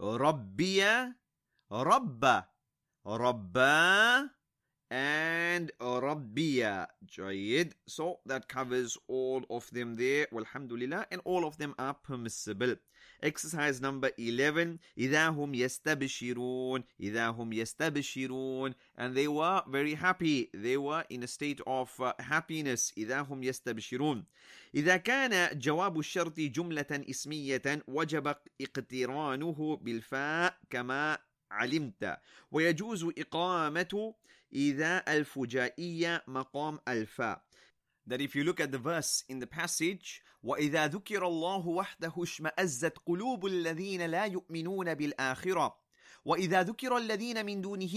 Speaker 1: ربي رب ربا and Rabbia. Jayyid. So that covers all of them there. Walhamdulillah. And all of them are permissible. Exercise number 11. إِذَا هُمْ يَسْتَبْشِرُونَ إِذَا هُمْ يَسْتَبْشِرُونَ And they were very happy. They were in a state of uh, happiness. إِذَا هُمْ يَسْتَبْشِرُونَ إذا كان جواب الشرط جملة اسمية وجب اقترانه بالفاء كما علمت ويجوز إقامة إذا الفجائية مقام الفاء that if you look at the verse in the passage وإذا ذكر الله وحده اشمأزت قلوب الذين لا يؤمنون بالآخرة وإذا ذكر الذين من دونه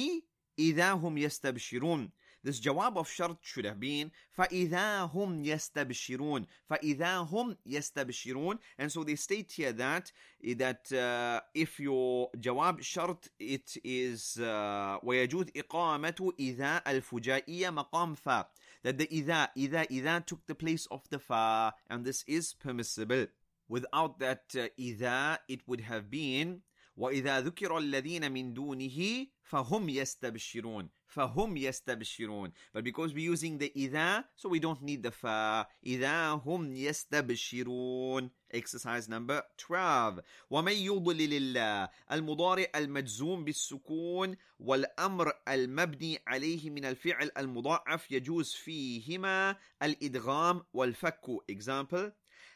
Speaker 1: إذا هم يستبشرون this جواب of شرط should have been فإذا هم يستبشرون فإذا هم يستبشرون and so they state here that that uh, if your جواب شرط it is uh, ويجوز إقامة إذا الفجائية مقام فا that the إذا إذا إذا took the place of the فا and this is permissible without that uh, إذا it would have been وإذا ذكر الذين من دونه فهم يستبشرون فهم يستبشرون but because we're using the إذا so we don't need the فا إذا هم يستبشرون exercise number 12 ومن يضلل الله المضارع المجزوم بالسكون والأمر المبني عليه من الفعل المضاعف يجوز فيهما الإدغام والفك example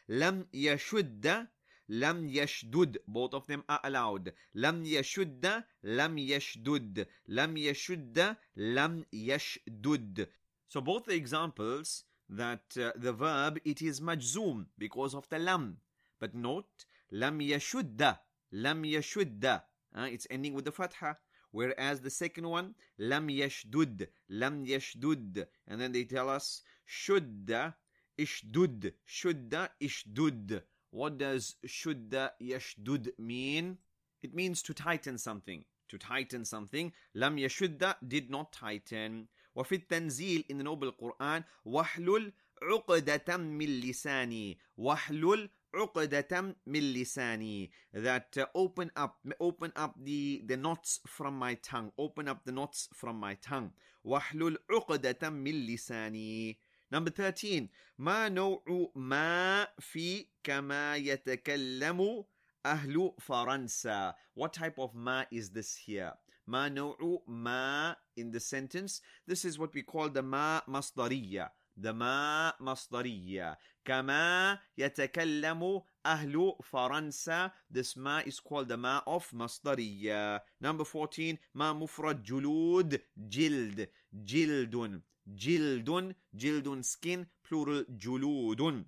Speaker 1: لم يشد Lam yashdud. Both of them are allowed. Lam yashudda, lam yashdud. Lam yashudda, lam yashdud. So both the examples that uh, the verb it is majzoom because of the lam. But note, lam yashudda, lam yashudda. Uh, it's ending with the fathah, Whereas the second one, lam yashdud, lam yashdud. And then they tell us, shudda, ishdud, shudda, ishdud. What does shudda yashdud mean? It means to tighten something. To tighten something. Lam yashudda did not tighten. وفي التنزيل in the noble Quran واحلل عقدة من لساني واحلل عقدة من لساني that uh, open up open up the the knots from my tongue open up the knots from my tongue واحلل عقدة من لساني Number 13 ما نوع ما في كما يتكلم أهل فرنسا What type of ما is this here? ما نوع ما in the sentence This is what we call the ما مصدرية The ما مصدرية كما يتكلم أهل فرنسا This ما is called the ما of مصدرية Number 14 ما مفرد جلود جلد جلد جلد جلد skin plural جلود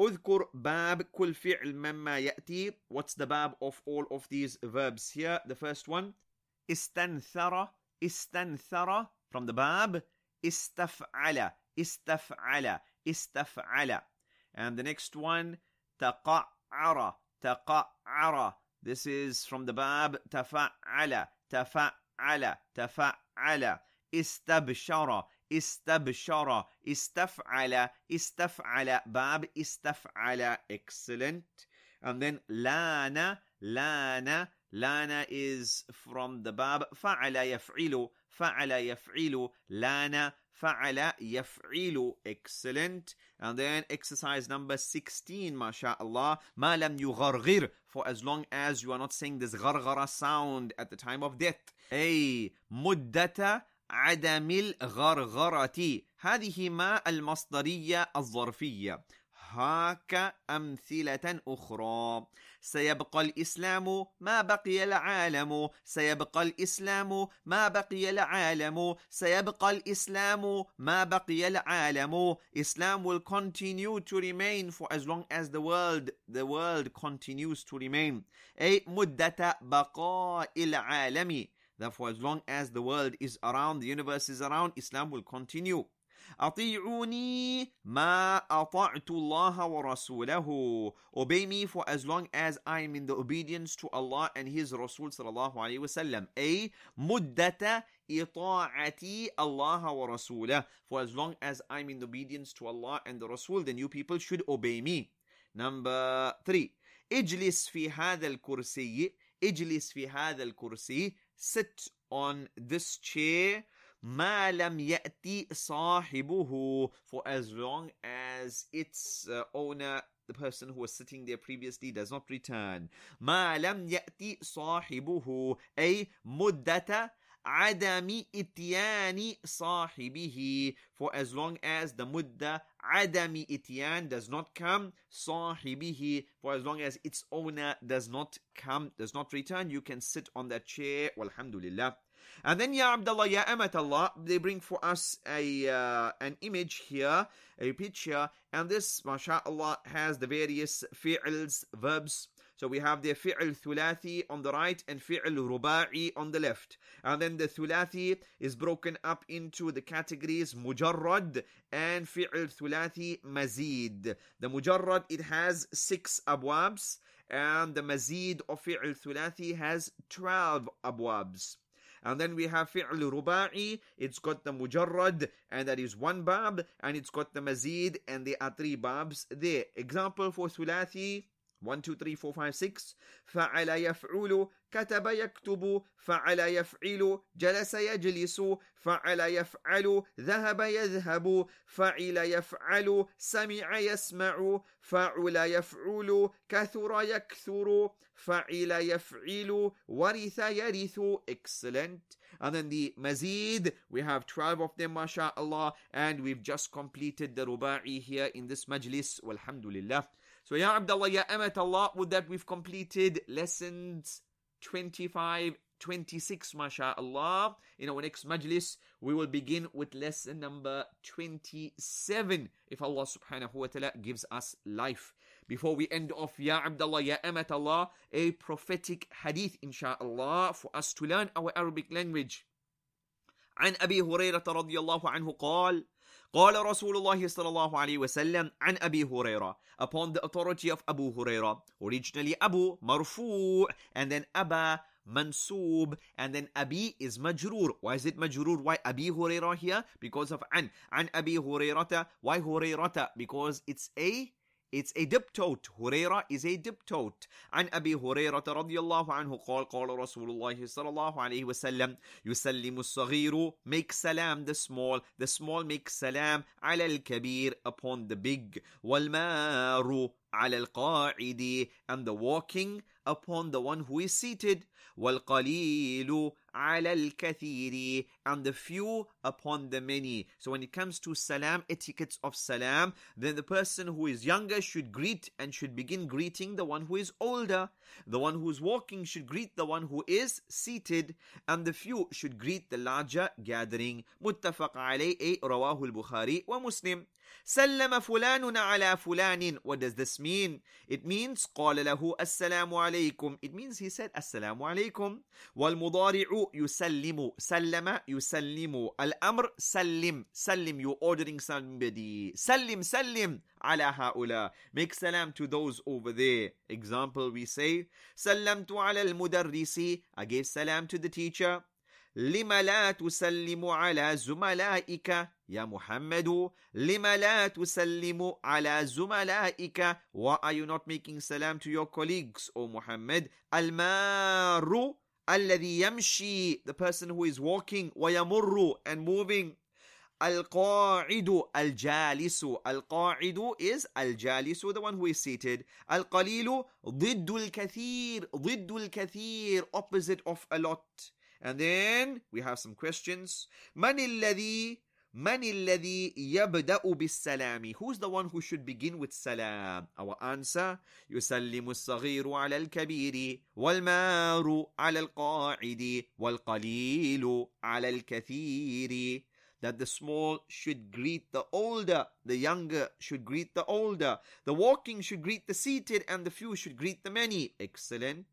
Speaker 1: اذكر باب كل فعل مما يأتي what's the bab of all of these verbs here the first one استنثر استنثر from the bab استفعل استفعل استفعل and the next one تقعر تقعر this is from the bab تفعل تفعل تفعل استبشر استبشر استفعل استفعل باب استفعل excellent and then lana lana lana is from the باب فعل يفعل فعل يفعل lana فعل يفعل excellent and then exercise number 16 ما شاء الله ما لم يغرغر for as long as you are not saying this غرغرة sound at the time of death أي مدة عدم الغرغرة هذه ما المصدرية الظرفية هاك أمثلة أخرى سيبقى الإسلام ما بقي العالم سيبقى الإسلام ما بقي العالم سيبقى الإسلام ما بقي العالم Islam will continue to remain for as long as the world the world continues to remain أي مدة بقاء العالم Therefore, as long as the world is around, the universe is around, Islam will continue. أطيعوني ما أطعت الله ورسوله Obey me for as long as I am in the obedience to Allah and His Rasul صلى الله عليه وسلم أي مدة إطاعتي الله ورسوله For as long as I'm in obedience to Allah and the Rasul then you people should obey me Number three اجلس في هذا الكرسي اجلس في هذا الكرسي sit on this chair ما لم يأتي صاحبه for as long as its uh, owner the person who was sitting there previously does not return ما لم يأتي صاحبه أي مدة adami ityani sahibihi. For as long as the mudda adami ityan does not come, sahibihi. For as long as its owner does not come, does not return, you can sit on that chair. Walhamdulillah. And then Ya Abdullah, Ya Amatallah, they bring for us a uh, an image here, a picture, and this, mashallah, has the various fi'ls, verbs, so we have the fi'l thulathi on the right and fi'l ruba'i on the left. And then the thulathi is broken up into the categories mujarrad and fi'l thulathi mazid. The mujarrad, it has six abwabs and the mazid of fi'l thulathi has 12 abwabs. And then we have fi'l ruba'i, it's got the mujarrad, and that is one bab, and it's got the mazid, and the are three babs there. Example for thulathi, 1 2 3 4 5 6 فعل يفعل كتب يكتب فعل يفعل جلس يجلس فعل يفعل ذهب يذهب فعل يفعل سمع يسمع فعل يفعل كثر يكثر فعل يفعل ورث يرث excellent and then the مزيد we have 12 of them الله, and we've just completed the رباعي here in this مجلس. majlis لله. So, Ya Abdullah, Ya Amat Allah, with that we've completed lessons 25, 26, mashallah. In our next majlis, we will begin with lesson number 27, if Allah subhanahu wa ta'ala gives us life. Before we end off, Ya Abdullah, Ya Amat Allah, a prophetic hadith, inshallah, for us to learn our Arabic language. عن أبي هريرة رضي الله عنه قال: قال رسول الله صلى الله عليه وسلم عن أبي هريرة upon the authority of Abu Huraira originally Abu مرفوع and then Aba mansub and then abi is majrur. why is it majrur? why abi hurairah here because of an an abi hurairata why hurairata because it's a it's a diptote. Huraira is a diptote. عن أبي هريرة رضي الله عنه قال قال رسول الله صلى الله عليه وسلم يسلم الصغير make salam the small the small make salam على الكبير upon the big والمار على القاعد and the walking upon the one who is seated والقليل على الكثير and the few upon the many. So when it comes to salam, etiquettes of salam, then the person who is younger should greet and should begin greeting the one who is older. The one who's walking should greet the one who is seated, and the few should greet the larger gathering. متفق عليه رواه البخاري ومسلم. سلم فلان على فلان. What does this mean? It means قال له السلام عليكم. It means he said السلام عليكم. والمضارع يسلم. سلم يسلم. الامر سلم سلم you ordering somebody. سلم سلم على هؤلاء Make salam to those over there. Example, we say, سلمت على al I gave salam to the teacher. لما لا تسلم على زملائك يا محمد لما لا تسلم على زملائك Why are you not making salam to your colleagues, O محمد المار الذي يمشي the person who is walking ويمر and moving القاعد الجالس القاعد is الجالس the one who is seated القليل ضد الكثير ضد الكثير opposite of a lot and then we have some questions من الذي Man الذي يبدأ بالسلام Who's the one who should begin with salam? Our answer يسلم الصغير على الكبير والمار على القاعد والقليل على الكثير that the small should greet the older, the younger should greet the older, the walking should greet the seated, and the few should greet the many. Excellent.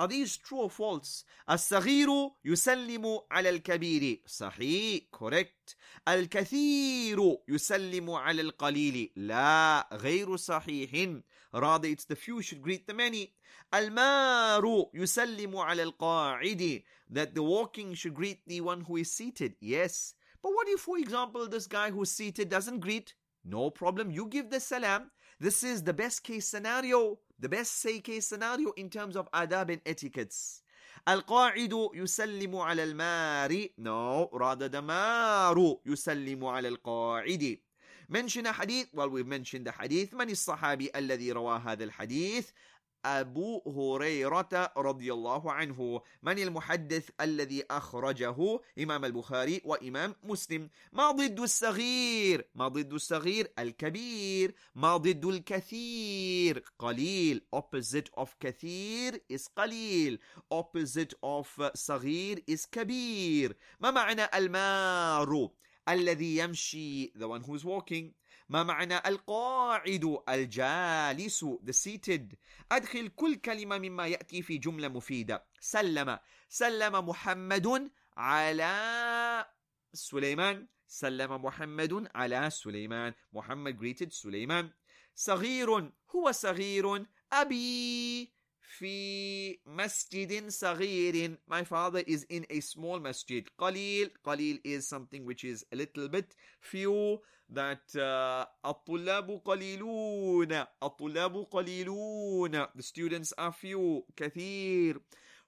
Speaker 1: Are these true or false? الصغير يسلم al الكبير صحيح correct الكثير يسلم al القليل La, غير صحيح rather it's the few should greet the many المار يسلم al القاعد that the walking should greet the one who is seated yes but what if for example this guy who's seated doesn't greet no problem you give the salam this is the best case scenario the best say case scenario in terms of adab and etiquettes. القاعد يسلم على الماري no rather the maru يسلم على القاعد mention a hadith well we've mentioned the hadith من الصحابي الذي روى هذا الحديث أبو هريرة رضي الله عنه من المحدث الذي أخرجه إمام البخاري وإمام مسلم ما ضد الصغير ما ضد الصغير الكبير ما ضد الكثير قليل opposite of كثير is قليل opposite of صغير is كبير ما معنى المار الذي يمشي the one who is walking ما معنى القاعد الجالس the seated أدخل كل كلمة مما يأتي في جملة مفيدة سلم سلم محمد على سليمان سلم محمد على سليمان محمد greeted سليمان صغير هو صغير أبي في مسجد صغير my father is in a small masjid قليل قليل is something which is a little bit few that uh, قليلون, the students are few, كثير,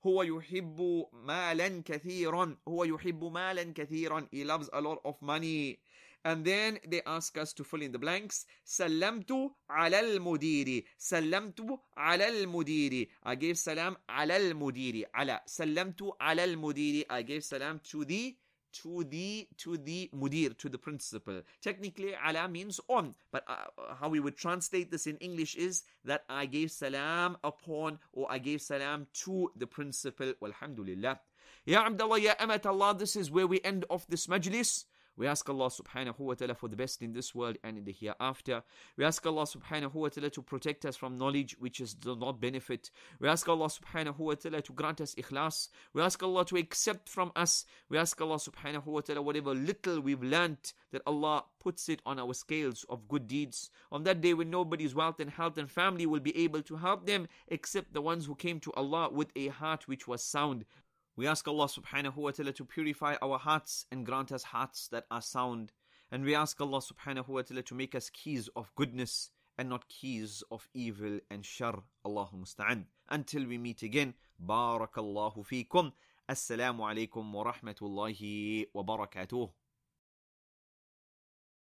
Speaker 1: هو يحب مالا كثيرا هو يحب مالا كثيرا he loves a lot of money and then they ask us to fill in the blanks سلمت على المدير سلمت على المدير I gave salam على المدير على سلمت على المدير I gave salam to the to the to the mudir to the principal technically ala means on but uh, how we would translate this in english is that i gave salam upon or i gave salam to the principal walhamdulillah ya abdullah ya amat allah this is where we end off this majlis we ask Allah subhanahu wa ta'ala for the best in this world and in the hereafter. We ask Allah subhanahu wa ta'ala to protect us from knowledge which does not benefit. We ask Allah subhanahu wa ta'ala to grant us ikhlas. We ask Allah to accept from us. We ask Allah subhanahu wa ta'ala whatever little we've learnt that Allah puts it on our scales of good deeds. On that day when nobody's wealth and health and family will be able to help them except the ones who came to Allah with a heart which was sound. We ask Allah subhanahu wa ta'ala to purify our hearts and grant us hearts that are sound. And we ask Allah subhanahu wa ta'ala to make us keys of goodness and not keys of evil and shar. Allahu musta'an. Until we meet again, barakallahu fikum. Assalamu alaikum wa rahmatullahi wa barakatuh.